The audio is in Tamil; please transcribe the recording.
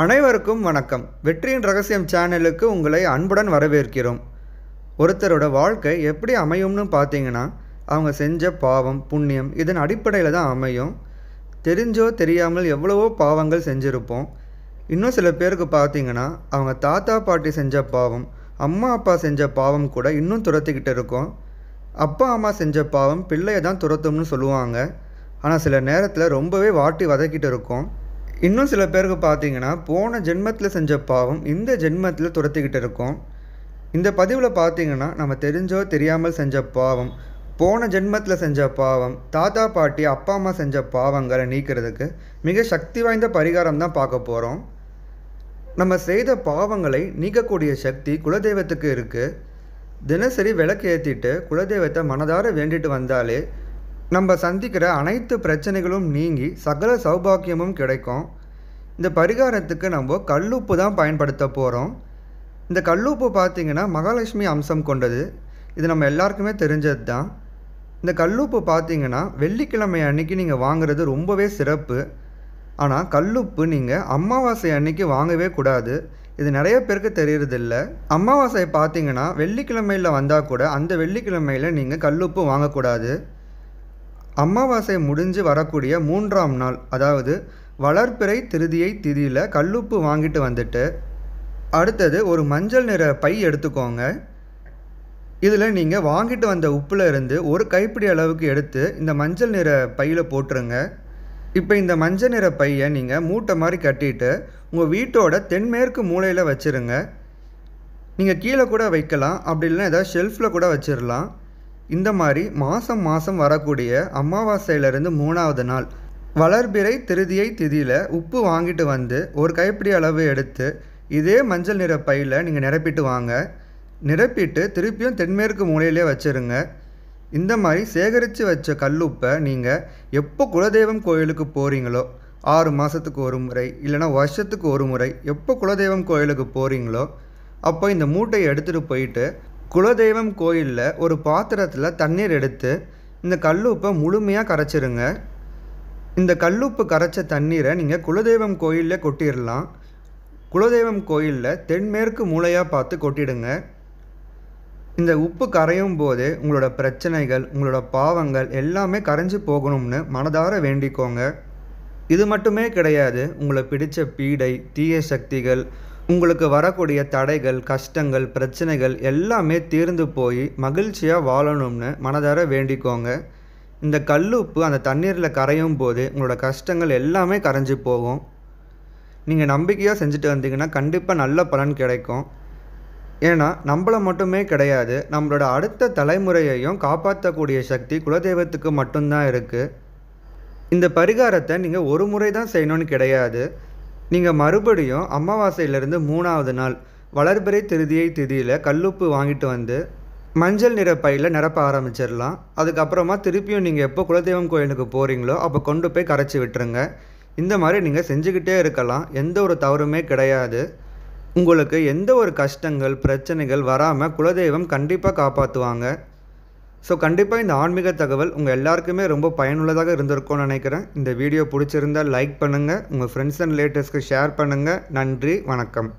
அனைவருக்கும் வணக்கம் வெற்றியின் ரகசியம் சேனலுக்கு உங்களை அன்புடன் வரவேற்கிறோம் ஒருத்தரோட வாழ்க்கை எப்படி அமையும்னு பார்த்தீங்கன்னா அவங்க செஞ்ச பாவம் புண்ணியம் இதன் அடிப்படையில் தான் அமையும் தெரிஞ்சோ தெரியாமல் எவ்வளவோ பாவங்கள் செஞ்சுருப்போம் இன்னும் சில பேருக்கு பார்த்தீங்கன்னா அவங்க தாத்தா பாட்டி செஞ்ச பாவம் அம்மா அப்பா செஞ்ச பாவம் கூட இன்னும் துரத்திக்கிட்டு இருக்கும் அப்பா அம்மா செஞ்ச பாவம் பிள்ளையை தான் துரத்தும்னு சொல்லுவாங்க ஆனால் சில நேரத்தில் ரொம்பவே வாட்டி வதக்கிட்டு இருக்கோம் இன்னும் சில பேருக்கு பார்த்தீங்கன்னா போன ஜென்மத்தில் செஞ்ச பாவம் இந்த ஜென்மத்தில் துரத்திக்கிட்டு இருக்கோம் இந்த பதிவில் பார்த்தீங்கன்னா நம்ம தெரிஞ்சோ தெரியாமல் செஞ்ச பாவம் போன ஜென்மத்தில் செஞ்ச பாவம் தாத்தா பாட்டி அப்பா அம்மா செஞ்ச பாவங்களை நீக்கிறதுக்கு மிக சக்தி வாய்ந்த பரிகாரம் தான் பார்க்க போகிறோம் நம்ம செய்த பாவங்களை நீக்கக்கூடிய சக்தி குலதெய்வத்துக்கு இருக்குது தினசரி விளக்கு ஏற்றிட்டு குலதெய்வத்தை மனதார வேண்டிட்டு வந்தாலே நம்ம சந்திக்கிற அனைத்து பிரச்சனைகளும் நீங்கி சகல சௌபாக்கியமும் கிடைக்கும் இந்த பரிகாரத்துக்கு நம்ம கல்லுப்பு தான் பயன்படுத்த போகிறோம் இந்த கல்லுப்பு பார்த்திங்கன்னா மகாலட்சுமி அம்சம் கொண்டது இது நம்ம எல்லாருக்குமே தெரிஞ்சது தான் இந்த கல்லுப்பு பார்த்திங்கன்னா வெள்ளிக்கிழமை அன்னைக்கு நீங்கள் வாங்குறது ரொம்பவே சிறப்பு ஆனால் கல்லுப்பு நீங்கள் அமாவாசை அன்னைக்கு வாங்கவே கூடாது இது நிறைய பேருக்கு தெரியறதில்ல அமாவாசையை பார்த்தீங்கன்னா வெள்ளிக்கிழமையில் வந்தால் கூட அந்த வெள்ளிக்கிழமையில் நீங்கள் கல்லுப்பு வாங்கக்கூடாது அமாவாசை முடிஞ்சு வரக்கூடிய மூன்றாம் நாள் அதாவது வளர்ப்பிறை திருதியை திதியில் கல்லுப்பு வாங்கிட்டு வந்துட்டு அடுத்தது ஒரு மஞ்சள் நிற பை எடுத்துக்கோங்க இதில் நீங்கள் வாங்கிட்டு வந்த உப்பில் இருந்து ஒரு கைப்பிடி அளவுக்கு எடுத்து இந்த மஞ்சள் நிற பையில் போட்டுருங்க இப்போ இந்த மஞ்சள் நிற பையை நீங்கள் மூட்டை மாதிரி கட்டிட்டு உங்கள் வீட்டோட தென்மேற்கு மூலையில் வச்சுருங்க நீங்கள் கீழே கூட வைக்கலாம் அப்படி இல்லைன்னா ஏதாவது ஷெல்ஃபில் கூட வச்சிடலாம் இந்த மாதிரி மாதம் மாதம் வரக்கூடிய அமாவாசையிலிருந்து மூணாவது நாள் வளர்பிறை திருதியை திதியில் உப்பு வாங்கிட்டு வந்து ஒரு கைப்பிடி அளவு எடுத்து இதே மஞ்சள் நிற பையில் நீங்கள் நிரப்பிட்டு வாங்க நிரப்பிட்டு திருப்பியும் தென்மேற்கு மூலையிலே வச்சுருங்க இந்த மாதிரி சேகரித்து வச்ச கல்லுப்பை நீங்கள் எப்போ குலதெய்வம் கோயிலுக்கு போகிறீங்களோ ஆறு மாதத்துக்கு ஒரு முறை இல்லைனா வருஷத்துக்கு ஒரு முறை எப்போ குலதெய்வம் கோயிலுக்கு போகிறீங்களோ அப்போ இந்த மூட்டையை எடுத்துகிட்டு போயிட்டு குலதெய்வம் கோயிலில் ஒரு பாத்திரத்தில் தண்ணீர் எடுத்து இந்த கல்லுப்பை முழுமையாக கரைச்சிருங்க இந்த கல்லுப்பு கரைச்ச தண்ணீரை நீங்கள் குலதெய்வம் கோயிலில் கொட்டிடலாம் குலதெய்வம் கோயிலில் தென்மேற்கு மூளையாக பார்த்து கொட்டிடுங்க இந்த உப்பு கரையும் போது உங்களோட பிரச்சனைகள் உங்களோட பாவங்கள் எல்லாமே கரைஞ்சு போகணும்னு மனதார வேண்டிக்கோங்க இது மட்டுமே கிடையாது உங்களை பிடித்த பீடை தீய சக்திகள் உங்களுக்கு வரக்கூடிய தடைகள் கஷ்டங்கள் பிரச்சனைகள் எல்லாமே தீர்ந்து போய் மகிழ்ச்சியாக வாழணும்னு மனதார வேண்டிக்கோங்க இந்த கல்லுப்பு அந்த தண்ணீரில் கரையும் போது உங்களோட கஷ்டங்கள் எல்லாமே கரைஞ்சி போகும் நீங்கள் நம்பிக்கையாக செஞ்சுட்டு வந்தீங்கன்னா கண்டிப்பாக நல்ல பலன் கிடைக்கும் ஏன்னா நம்மளை மட்டுமே கிடையாது நம்மளோட அடுத்த தலைமுறையையும் காப்பாற்றக்கூடிய சக்தி குலதெய்வத்துக்கு மட்டும்தான் இருக்குது இந்த பரிகாரத்தை நீங்கள் ஒரு முறை தான் செய்யணும்னு கிடையாது நீங்கள் மறுபடியும் அமாவாசையிலிருந்து மூணாவது நாள் வளர்பிறை திருதியை திதியில் கல்லுப்பு வாங்கிட்டு வந்து மஞ்சள் நிற பையில் நிரப்ப ஆரம்பிச்சிடலாம் அதுக்கப்புறமா திருப்பியும் நீங்கள் எப்போ குலதெய்வம் கோயிலுக்கு போகிறீங்களோ அப்போ கொண்டு போய் கரைச்சி விட்டுருங்க இந்த மாதிரி நீங்கள் செஞ்சுக்கிட்டே இருக்கலாம் எந்த ஒரு தவறுமே கிடையாது உங்களுக்கு எந்த ஒரு கஷ்டங்கள் பிரச்சனைகள் வராமல் குலதெய்வம் கண்டிப்பாக காப்பாற்றுவாங்க ஸோ கண்டிப்பாக இந்த ஆன்மீக தகவல் உங்கள் எல்லாருக்குமே ரொம்ப பயனுள்ளதாக இருந்திருக்கும்னு நினைக்கிறேன் இந்த வீடியோ பிடிச்சிருந்தால் லைக் பண்ணுங்கள் உங்கள் ஃப்ரெண்ட்ஸ் அண்ட் ரிலேட்டிவ்ஸ்க்கு ஷேர் பண்ணுங்கள் நன்றி வணக்கம்